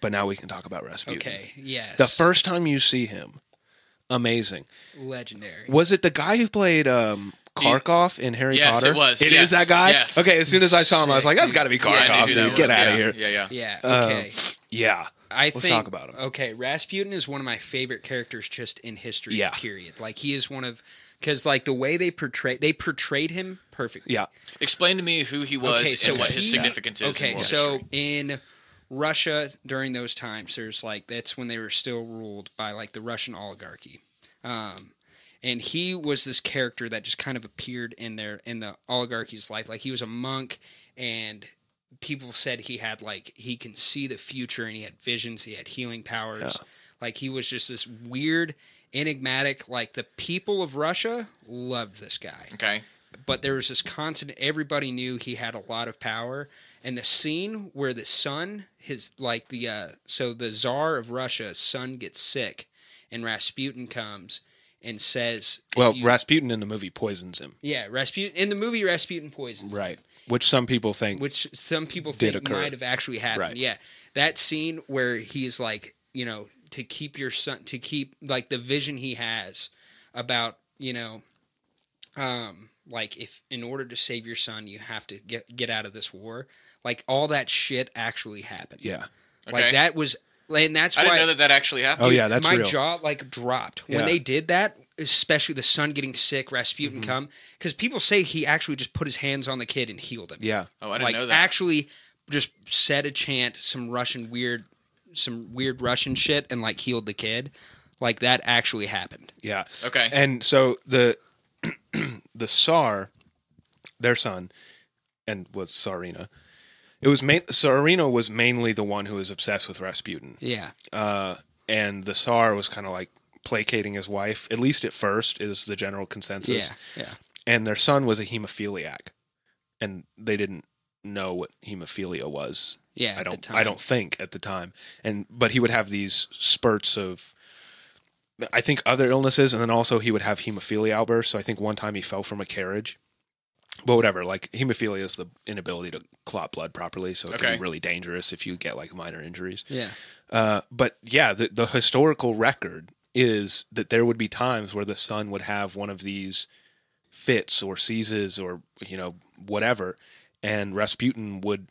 But now we can talk about Rasputin. Okay. Yes. The first time you see him, amazing, legendary. Was it the guy who played um, Karkoff in Harry yes, Potter? Yes, it was. It yes. is that guy. Yes. Okay. As soon as I saw him, I was like, "That's got to be Karkoff, yeah, dude. Get out yeah. of here." Yeah. Yeah. Yeah. Um, okay. Um, yeah. I Let's think, talk about him. Okay, Rasputin is one of my favorite characters just in history. Yeah. Period. Like he is one of because like the way they portray they portrayed him perfectly. Yeah. Explain to me who he was okay, so and what he, his significance is. Okay, so history. in Russia during those times, there's like that's when they were still ruled by like the Russian oligarchy. Um, and he was this character that just kind of appeared in there in the oligarchy's life. Like he was a monk, and people said he had like he can see the future, and he had visions, he had healing powers. Yeah. Like he was just this weird, enigmatic. Like the people of Russia loved this guy. Okay, but there was this constant everybody knew he had a lot of power and the scene where the son his like the uh so the czar of russia's son gets sick and rasputin comes and says well you, rasputin in the movie poisons him yeah rasputin in the movie rasputin poisons right him, which some people think which some people think occur. might have actually happened right. yeah that scene where he's like you know to keep your son to keep like the vision he has about you know um, like if in order to save your son, you have to get get out of this war. Like all that shit actually happened. Yeah. Like that was, and that's I why didn't know that that actually happened. Oh yeah, that's my real. jaw like dropped when they did that. Especially the son getting sick, Rasputin mm-hmm. come because people say he actually just put his hands on the kid and healed him. Yeah. Oh, I didn't like know that. actually just said a chant, some Russian weird, some weird Russian shit, and like healed the kid. Like that actually happened. Yeah. Okay. And so the the Tsar, their son, and was Tsarina. It was main, Tsarina was mainly the one who was obsessed with Rasputin. Yeah. Uh, and the Tsar was kind of like placating his wife, at least at first, is the general consensus. Yeah. Yeah. And their son was a hemophiliac, and they didn't know what hemophilia was. Yeah. I don't. I don't think at the time. And but he would have these spurts of I think other illnesses, and then also he would have hemophilia outbursts. So I think one time he fell from a carriage. But whatever, like hemophilia is the inability to clot blood properly, so it okay. can be really dangerous if you get like minor injuries. Yeah. Uh, but yeah, the, the historical record is that there would be times where the son would have one of these fits or seizes or you know whatever, and Rasputin would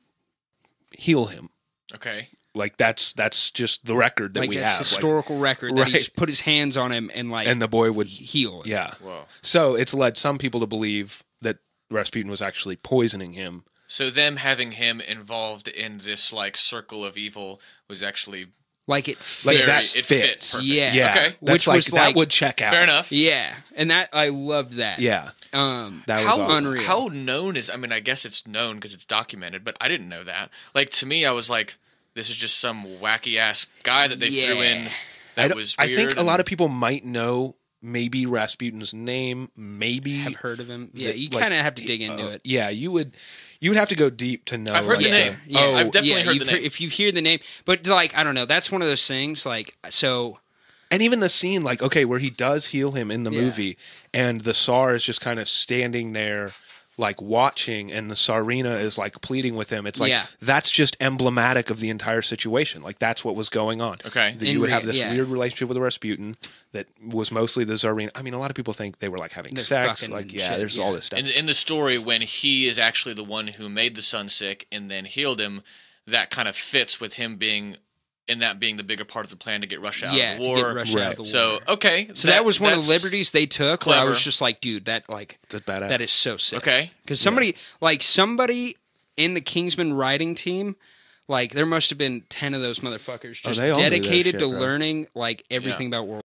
heal him Okay. Like that's that's just the record that like we that's have. Historical like, record that right. he just put his hands on him and like and the boy would heal. Him. Yeah. Whoa. So it's led some people to believe that Rasputin was actually poisoning him. So them having him involved in this like circle of evil was actually like it fits. Like that it fits. fits. Yeah. yeah. Okay. That's Which like, was that would check out. Fair enough. Yeah. And that I loved that. Yeah. Um that was how, awesome. unreal. How known is I mean, I guess it's known because it's documented, but I didn't know that. Like to me, I was like, this is just some wacky ass guy that they yeah. threw in that I was I think and... a lot of people might know maybe Rasputin's name, maybe i have heard of him. Yeah, the, you kind of have to dig into uh, it. Yeah, you would you would have to go deep to know. I've heard like the name. yeah, oh, I've definitely yeah, heard the name. Heard, if you hear the name, but like I don't know, that's one of those things. Like so, and even the scene, like okay, where he does heal him in the yeah. movie, and the Tsar is just kind of standing there like watching and the Sarina is like pleading with him. It's like yeah. that's just emblematic of the entire situation. Like that's what was going on. Okay. That you would have this yeah. weird relationship with Rasputin that was mostly the Tsarina. I mean, a lot of people think they were like having They're sex. Like, yeah, shit. there's yeah. all this stuff. And in the story, when he is actually the one who made the son sick and then healed him, that kind of fits with him being and that being the bigger part of the plan to get Russia out yeah, of the war. Yeah, Russia right. out of the war. So okay, so that, that was one of the liberties they took. Where I was just like, dude, that like that is so sick. Okay, because somebody yeah. like somebody in the Kingsman writing team. Like there must have been ten of those motherfuckers oh, just oh, dedicated shit, to learning like everything yeah. about World.